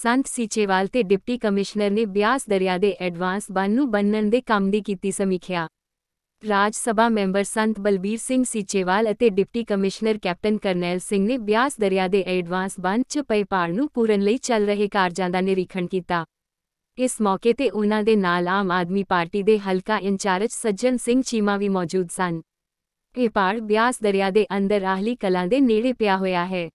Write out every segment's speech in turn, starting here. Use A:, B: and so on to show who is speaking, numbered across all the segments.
A: ਸੰਤ ਸੀਚੇਵਾਲ ਤੇ deputy commissioner ਨੇ ਬਿਆਸ ਦਰਿਆ ਦੇ ਐਡਵਾਂਸ ਬੰਨ ਨੂੰ ਬੰਨਣ ਦੇ ਕੰਮ ਦੀ ਕੀਤੀ ਸਮੀਖਿਆ ਰਾਜ ਸਭਾ ਮੈਂਬਰ ਸੰਤ ਬਲਬੀਰ ਸਿੰਘ ਸੀਚੇਵਾਲ ਅਤੇ deputy commissioner captain Karnail Singh ਨੇ ਬਿਆਸ ਦਰਿਆ ਦੇ ਐਡਵਾਂਸ ਬੰਨ 'ਚ ਪਏ ਪਾੜ ਨੂੰ ਪੂਰਨ ਲਈ ਚੱਲ ਰਹੇ ਕਾਰਜਾਂ ਦਾ ਨਿਰੀਖਣ ਕੀਤਾ ਇਸ ਮੌਕੇ ਤੇ ਉਹਨਾਂ ਦੇ ਨਾਲ ਆਮ ਆਦਮੀ ਪਾਰਟੀ ਦੇ ਹਲਕਾ ਇੰਚਾਰਜ ਸੱਜਣ ਸਿੰਘ ਚੀਮਾ ਵੀ ਮੌਜੂਦ ਸਨ ਇਹ ਪਾੜ ਬਿਆਸ ਦਰਿਆ ਦੇ ਅੰਦਰ ਆਹਲੀ ਕਲਾਂ ਦੇ ਨੇੜੇ ਪਿਆ ਹੋਇਆ ਹੈ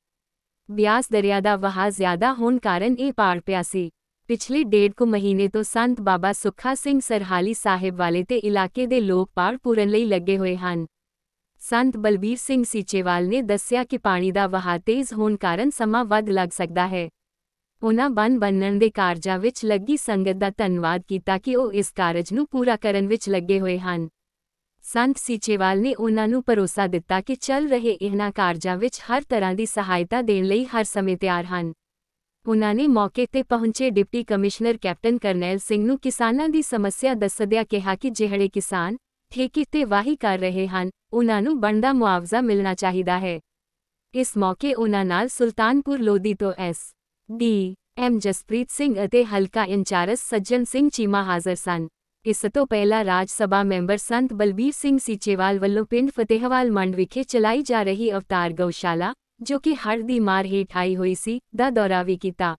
A: ਬਿਆਸ ਦਰਿਆ ਦਾ ਵਹਾ ਜ਼ਿਆਦਾ ਹੋਣ ਕਾਰਨ ਇਹ ਪਾੜ ਪਿਆ ਸੀ ਪਿਛਲੇ ਡੇਢ ਕੁ ਮਹੀਨੇ ਤੋਂ ਸੰਤ ਬਾਬਾ ਸੁੱਖਾ ਸਿੰਘ ਸਰਹਾਲੀ ਸਾਹਿਬ ਵਾਲੇ ਤੇ ਇਲਾਕੇ ਦੇ ਲੋਕ ਪਾੜ ਪੂਰਨ ਲਈ ਲੱਗੇ ਹੋਏ ਹਨ ਸੰਤ ਬਲਬੀਰ ਸਿੰਘ ਸੀਚੇਵਾਲ ਨੇ ਦੱਸਿਆ ਕਿ ਪਾਣੀ ਦਾ ਵਹਾ ਤੇਜ਼ ਹੋਣ ਕਾਰਨ ਸਮਾਂ ਵੱਧ ਲੱਗ ਸਕਦਾ ਹੈ ਉਹਨਾਂ ਬਨ ਬੰਨਣ ਦੇ ਕਾਰਜਾਂ ਵਿੱਚ ਲੱਗੀ ਸੰਗਤ ਦਾ ਧੰਨਵਾਦ ਕੀਤਾ ਕਿ ਉਹ ਇਸ ਕਾਰਜ ਨੂੰ ਪੂਰਾ ਕਰਨ ਵਿੱਚ ਲੱਗੇ ਹੋਏ ਹਨ संत सीचेवाल ने उन्होंने भरोसा दिता कि चल रहे इन्ह कार्जा हर तरह की सहायता देने हर समय तैयार हैं उन्होंने मौके पर पहुंचे deputy commissioner captain Karnail Singh किसानों की समस्या दसद्या कहा कि जिहड़े किसान ठेके से वाही कर रहे हैं उन्होंने बनता मुआवजा मिलना चाहिए है इस मौके उन्होंने सुल्तानपुर लोधी तो S D M Jaspreet Singh हलका इंचार्ज सज्जन सिंह चीमा हाजिर सन इस तो पहला राज्यसभा मेंबर संत बलबीर सिंह सिचेवाल वल्लों पिंड फतेहवाल मंड विखे चलाई जा रही अवतार गौशाला जो कि हर दी मार हेठ आई हुई सी दौरा भी किया